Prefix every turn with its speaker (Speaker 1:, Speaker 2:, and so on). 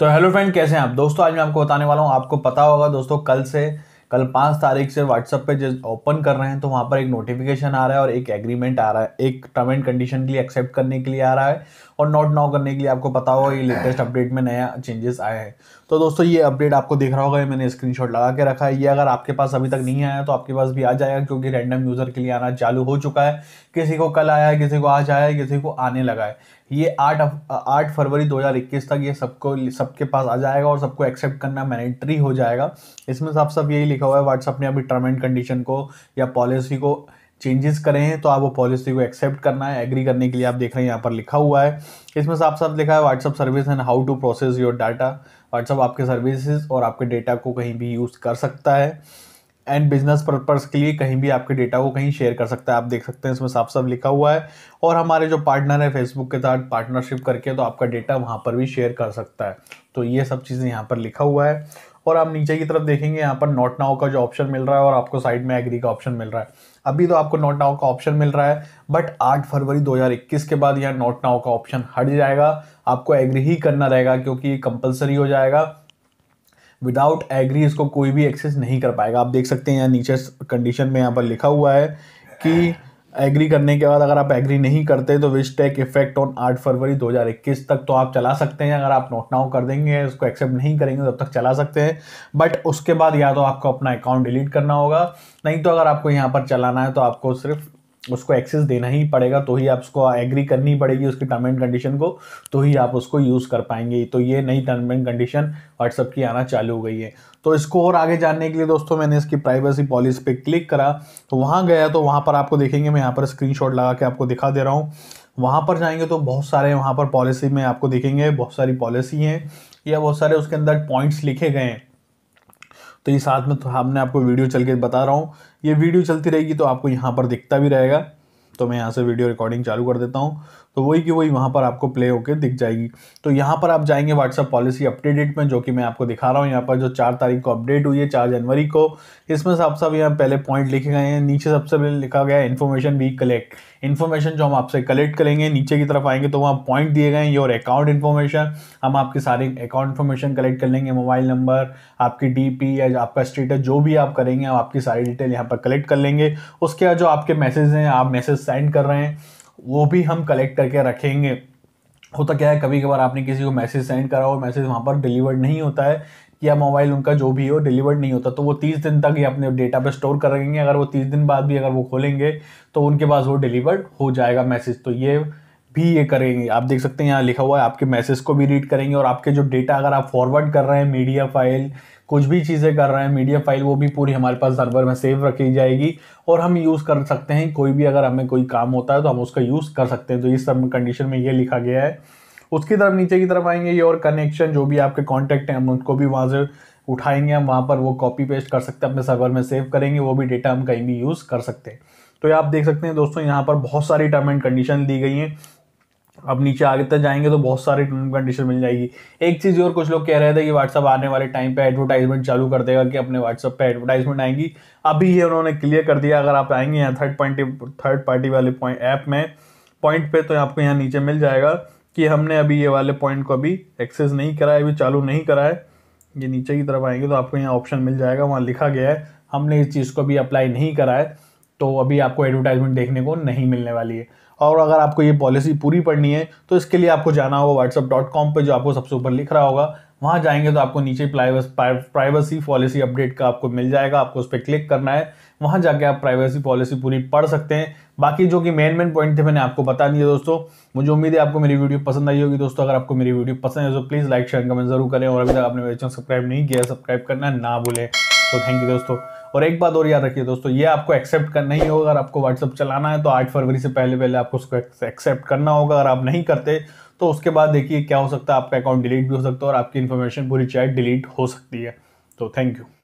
Speaker 1: तो hello friend कैसे हैं आप दोस्तों आज मैं आपको बताने वाला हूं आपको पता होगा दोस्तों कल से कल पाँच तारीख से व्हाट्सअप पे जब ओपन कर रहे हैं तो वहाँ पर एक नोटिफिकेशन आ रहा है और एक एग्रीमेंट आ रहा है एक टर्म एंड कंडीशन के लिए एक्सेप्ट करने के लिए आ रहा है और नोट नाउ करने के लिए आपको पता होगा ये लेटेस्ट अपडेट में नया चेंजेस आए हैं तो दोस्तों ये अपडेट आपको दिख रहा होगा ये मैंने स्क्रीनशॉट लगा के रखा है ये अगर आपके पास अभी तक नहीं आया तो आपके पास भी आ जाएगा क्योंकि रैंडम यूज़र के लिए आना चालू हो चुका है किसी को कल आया है किसी को आज आया है किसी को आने लगा है ये आठ आठ फरवरी 2021 तक ये सबको सबके पास आ जाएगा और सबको एक्सेप्ट करना मैनेटरी हो जाएगा इसमें साफ सब यही लिखा लिखा हुआ है व्हाट्सअप ने अभी टर्म एंड कंडीशन को या पॉलिसी को चेंजेस करें हैं तो आप वो पॉलिसी को एक्सेप्ट करना है एग्री करने के लिए आप देख रहे हैं यहाँ पर लिखा हुआ है इसमें साफ साफ लिखा है WhatsApp service and how to process your data WhatsApp आपके सर्विसेज और आपके डेटा को कहीं भी यूज़ कर सकता है एंड बिजनेस पर्पज़ के लिए कहीं भी आपके डेटा को कहीं शेयर कर सकता है आप देख सकते हैं इसमें साफ साफ लिखा हुआ है और हमारे जो पार्टनर है फेसबुक के साथ पार्टनरशिप करके तो आपका डेटा वहाँ पर भी शेयर कर सकता है तो ये सब चीज़ें यहाँ पर लिखा हुआ है और आप नीचे की तरफ देखेंगे यहाँ पर नॉट नाउ का जो ऑप्शन मिल रहा है और आपको साइड में एग्री का ऑप्शन मिल रहा है अभी तो आपको नॉट नाउ का ऑप्शन मिल रहा है बट 8 फरवरी 2021 के बाद यहाँ नॉट नाउ का ऑप्शन हट जाएगा आपको एग्री ही करना रहेगा क्योंकि ये कंपलसरी हो जाएगा विदाउट एग्री इसको कोई भी एक्सेस नहीं कर पाएगा आप देख सकते हैं यहाँ नीचे कंडीशन में यहाँ पर लिखा हुआ है कि एग्री करने के बाद अगर आप एग्री नहीं करते तो विश टेक इफेक्ट ऑन आठ फरवरी दो तक तो आप चला सकते हैं अगर आप नोट नाउ कर देंगे उसको एक्सेप्ट नहीं करेंगे तब तक चला सकते हैं बट उसके बाद या तो आपको अपना अकाउंट डिलीट करना होगा नहीं तो अगर आपको यहाँ पर चलाना है तो आपको सिर्फ उसको एक्सेस देना ही पड़ेगा तो ही आप उसको एग्री करनी पड़ेगी उसकी टर्म एंड कंडीशन को तो ही आप उसको यूज़ कर पाएंगे तो ये नई टर्म एंड कंडीशन व्हाट्सअप की आना चालू हो गई है तो इसको और आगे जानने के लिए दोस्तों मैंने इसकी प्राइवेसी पॉलिसी पे क्लिक करा तो वहाँ गया तो वहाँ पर आपको देखेंगे मैं यहाँ पर स्क्रीन लगा के आपको दिखा दे रहा हूँ वहाँ पर जाएंगे तो बहुत सारे वहाँ पर पॉलिसी में आपको देखेंगे बहुत सारी पॉलिसी हैं या बहुत सारे उसके अंदर पॉइंट्स लिखे गए हैं तो ये साथ में तो हमने आपको वीडियो चल के बता रहा हूँ ये वीडियो चलती रहेगी तो आपको यहाँ पर दिखता भी रहेगा तो मैं यहाँ से वीडियो रिकॉर्डिंग चालू कर देता हूँ तो वही की वही वहाँ पर आपको प्ले होकर दिख जाएगी तो यहाँ पर आप जाएंगे व्हाट्सअप पॉलिसी अपडेटेड में जो कि मैं आपको दिखा रहा हूँ यहाँ पर जो चार तारीख को अपडेट हुई है चार जनवरी को इसमें सब सब यहाँ पहले पॉइंट लिखे गए हैं नीचे सबसे पहले लिखा गया है इन्फॉर्मेशन वी कलेक्ट इन्फॉर्मेशन जो हम आपसे कलेक्ट करेंगे नीचे की तरफ आएंगे तो वहाँ पॉइंट दिए गए हैं योर अकाउंट इन्फॉर्मेशन हम आपके सारे अकाउंट इन्फॉर्मेशन कलेक्ट कर लेंगे मोबाइल नंबर आपकी डी या आपका स्टेटस जो भी आप करेंगे आपकी सारी डिटेल यहाँ पर कलेक्ट कर लेंगे उसके बाद जो आपके मैसेज हैं आप मैसेज सेंड कर रहे हैं वो भी हम कलेक्ट करके रखेंगे होता क्या है कभी कभार आपने किसी को मैसेज सेंड करा और मैसेज वहाँ पर डिलीवर्ड नहीं होता है या मोबाइल उनका जो भी हो डिलीवर्ड नहीं होता तो वो तीस दिन तक ये अपने डेटा पे स्टोर कर रखेंगे अगर वो तीस दिन बाद भी अगर वो खोलेंगे तो उनके पास वो डिलीवर्ड हो जाएगा मैसेज तो ये भी ये करेंगे आप देख सकते हैं यहाँ लिखा हुआ है आपके मैसेज को भी रीड करेंगे और आपके जो डेटा अगर आप फॉरवर्ड कर रहे हैं मीडिया फाइल कुछ भी चीज़ें कर रहे हैं मीडिया फाइल वो भी पूरी हमारे पास सर्वर में सेव रखी जाएगी और हम यूज़ कर सकते हैं कोई भी अगर हमें कोई काम होता है तो हम उसका यूज़ कर सकते हैं तो इस सब कंडीशन में ये लिखा गया है उसकी तरफ नीचे की तरफ आएंगे ये और कनेक्शन जो भी आपके कॉन्टैक्ट हैं हम उनको भी वहाँ से उठाएंगे हम वहाँ पर वो कॉपी पेस्ट कर सकते हैं अपने सर्वर में सेव करेंगे वो भी डेटा हम कहीं भी यूज़ कर सकते हैं तो ये आप देख सकते हैं दोस्तों यहाँ पर बहुत सारी टर्म एंड कंडीशन दी गई हैं अब नीचे आगे तक जाएंगे तो बहुत सारे टर्म कंडीशन मिल जाएगी एक चीज़ और कुछ लोग कह रहे थे कि व्हाट्सअप आने वाले टाइम पे एडवर्टाइजमेंट चालू कर देगा कि अपने व्हाट्सअप पे एडवर्टाइजमेंट आएंगी अभी ये उन्होंने क्लियर कर दिया अगर आप आएंगे यहाँ थर्ड पार्टी थर्ड पार्टी वाले पॉइंट ऐप में पॉइंट पे तो आपको यहाँ नीचे मिल जाएगा कि हमने अभी ये वाले पॉइंट को अभी एक्सेस नहीं करा है अभी चालू नहीं करा है ये नीचे की तरफ आएंगे तो आपको यहाँ ऑप्शन मिल जाएगा वहाँ लिखा गया है हमने इस चीज़ को अभी अप्लाई नहीं करा है तो अभी आपको एडवर्टाइजमेंट देखने को नहीं मिलने वाली है और अगर आपको ये पॉलिसी पूरी पढ़नी है तो इसके लिए आपको जाना होगा व्हाट्सअप डॉट कॉम पर जो आपको सबसे ऊपर लिख रहा होगा वहाँ जाएंगे तो आपको नीचे प्राइवेसी पॉलिसी अपडेट का आपको मिल जाएगा आपको उस पर क्लिक करना है वहाँ जाके आप प्राइवेसी पॉलिसी पूरी पढ़ सकते हैं बाकी जो कि मेन मेन पॉइंट थे मैंने आपको बता दिए दोस्तों मुझे उम्मीद है आपको मेरी वीडियो पसंद आई होगी दोस्तों अगर आपको मेरी वीडियो पसंद है तो प्लीज़ लाइक शेयर कमेंट जरूर करें और अभी तक आपने मेरे चैनल सब्सक्राइब नहीं किया सब्सक्राइब करना ना भूलें तो थैंक यू दोस्तों और एक बात और याद रखिए दोस्तों ये आपको एक्सेप्ट करना ही होगा अगर आपको व्हाट्सअप चलाना है तो आठ फरवरी से पहले पहले आपको उसको एक्सेप्ट करना होगा अगर आप नहीं करते तो उसके बाद देखिए क्या हो सकता है आपका अकाउंट डिलीट भी हो सकता है और आपकी इन्फॉर्मेशन पूरी चैट डिलीट हो सकती है तो थैंक यू